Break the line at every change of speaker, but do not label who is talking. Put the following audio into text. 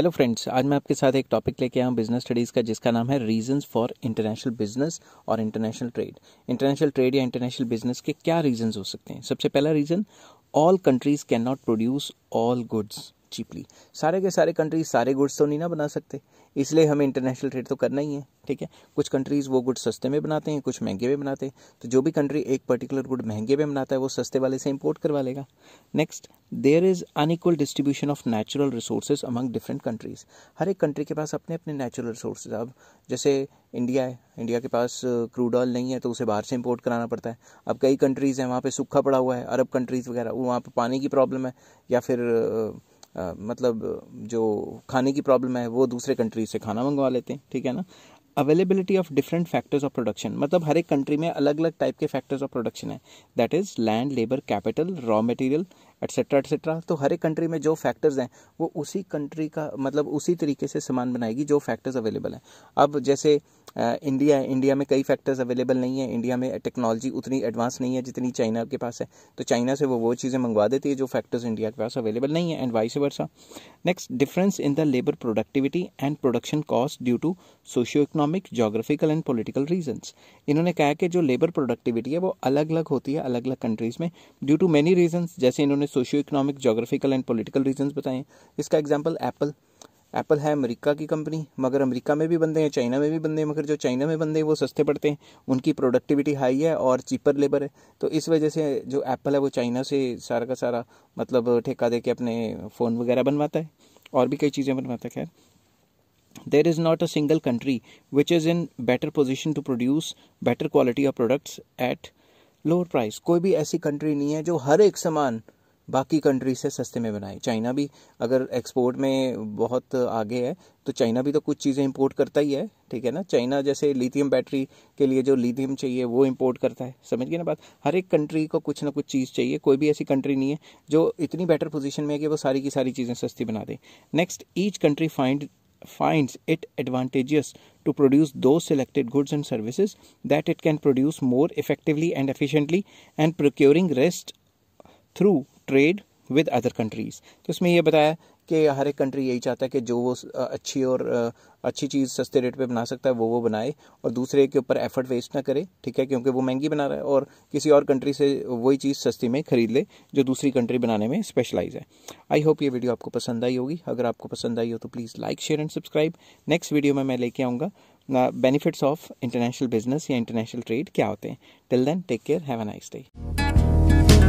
hello friends आज मैं आपके साथ एक टॉपिक लेके आया हूँ बिजनेस स्टडीज़ का जिसका नाम है रीजंस फॉर इंटरनेशनल बिजनेस और इंटरनेशनल ट्रेड इंटरनेशनल ट्रेड या इंटरनेशनल बिजनेस के क्या रीजंस हो सकते हैं सबसे पहला reason all countries can not produce all goods cheaply सारे के सारे कंट्रीज सारे गुड्स तो नहीं ना बना सकते इसलिए हमें इंटरनेशनल ट्रेड तो करना ही है ठीक है कुछ कंट्रीज़ वो गुड सस्ते में बनाते हैं कुछ महंगे में बनाते हैं तो जो भी कंट्री एक पर्टिकुलर गुड महंगे में बनाता है वो सस्ते वाले से इम्पोर्ट करवा लेगा next there is unequal distribution of natural resources among different countries हर एक कंट्री के पास अपने अपने नेचुरल रिसोर्सेज अब जैसे इंडिया है इंडिया के पास क्रूड ऑयल नहीं है तो उसे बाहर से इम्पोर्ट कराना पड़ता है अब कई कंट्रीज़ हैं वहाँ पर सूखा पड़ा हुआ है अरब कंट्रीज़ वगैरह वहाँ पर पानी की प्रॉब्लम है या फिर आ, मतलब जो खाने की प्रॉब्लम है वो दूसरे कंट्री से खाना मंगवा लेते हैं ठीक है ना availability of different factors of production मतलब हर एक कंट्री में अलग अलग टाइप के फैक्टर्स ऑफ प्रोडक्शन है that is land labour capital raw material etcetera etcetera तो हर एक कंट्री में जो फैक्टर्स हैं वो उसी कंट्री का मतलब उसी तरीके से सामान बनाएगी जो फैक्टर्स अवेलेबल हैं अब जैसे इंडिया है इंडिया में कई फैक्टर्स अवेलेबल नहीं है इंडिया में टेक्नोलॉजी उतनी एडवांस नहीं है जितनी चाइना के पास है तो चाइना से वो वो चीज़ें मंगवा देती है जो फैक्टर्स इंडिया के पास अवेलेबल नहीं है and vice versa next difference in the labour productivity and production cost due to socio economic geographical and political reasons इन्होंने कहा कि जो लेबर प्रोडक्टिविटी है वो अलग अलग होती है अलग अलग कंट्रीज़ में ड्यू टू मैनी रीजन्स जैसे इन्होंने socio economic geographical and political reason बताएं इसका एग्जाम्पल एप्पल एप्पल है अमेरिका की कंपनी मगर अमेरिका में भी बंदे हैं चाइना में भी बंदे हैं मगर जो चाइना में बंदे हैं वो सस्ते पड़ते हैं उनकी प्रोडक्टिविटी हाई है और चीपर लेबर है तो इस वजह से जो एप्पल है वो चाइना से सारा का सारा मतलब ठेका दे के अपने फ़ोन वगैरह बनवाता है और भी कई चीज़ें बनवाता है खैर there is not a single country which is in better position to produce better quality of products at lower price कोई भी ऐसी कंट्री नहीं है जो हर एक सामान बाकी कंट्री से सस्ते में बनाए चाइना भी अगर एक्सपोर्ट में बहुत आगे है तो चाइना भी तो कुछ चीज़ें इंपोर्ट करता ही है ठीक है ना चाइना जैसे लिथियम बैटरी के लिए जो लिथियम चाहिए वो इंपोर्ट करता है समझ गए ना बात हर एक कंट्री को कुछ ना कुछ चीज़ चाहिए कोई भी ऐसी कंट्री नहीं है जो इतनी बेटर पोजिशन में है कि वो सारी की सारी चीज़ें सस्ती बना दे next each country find find it advantageous to produce those selected goods and services that it can produce more effectively and efficiently and procuring rest through trade with other countries तो इसमें यह बताया कि हर एक कंट्री यही चाहता है कि जो वो अच्छी और अच्छी चीज़ सस्ते रेट पे बना सकता है वो वो बनाए और दूसरे के ऊपर एफर्ट वेस्ट ना करे ठीक है क्योंकि वो महंगी बना रहा है और किसी और कंट्री से वही चीज़ सस्ती में खरीद ले जो दूसरी कंट्री बनाने में स्पेशलाइज है आई होप ये वीडियो आपको पसंद आई होगी अगर आपको पसंद आई हो तो please like share and subscribe next video में मैं लेके आऊँगा बेनिफिट्स ऑफ इंटरनेशनल बिजनेस या इंटरनेशनल ट्रेड क्या होते हैं till then take care have a nice day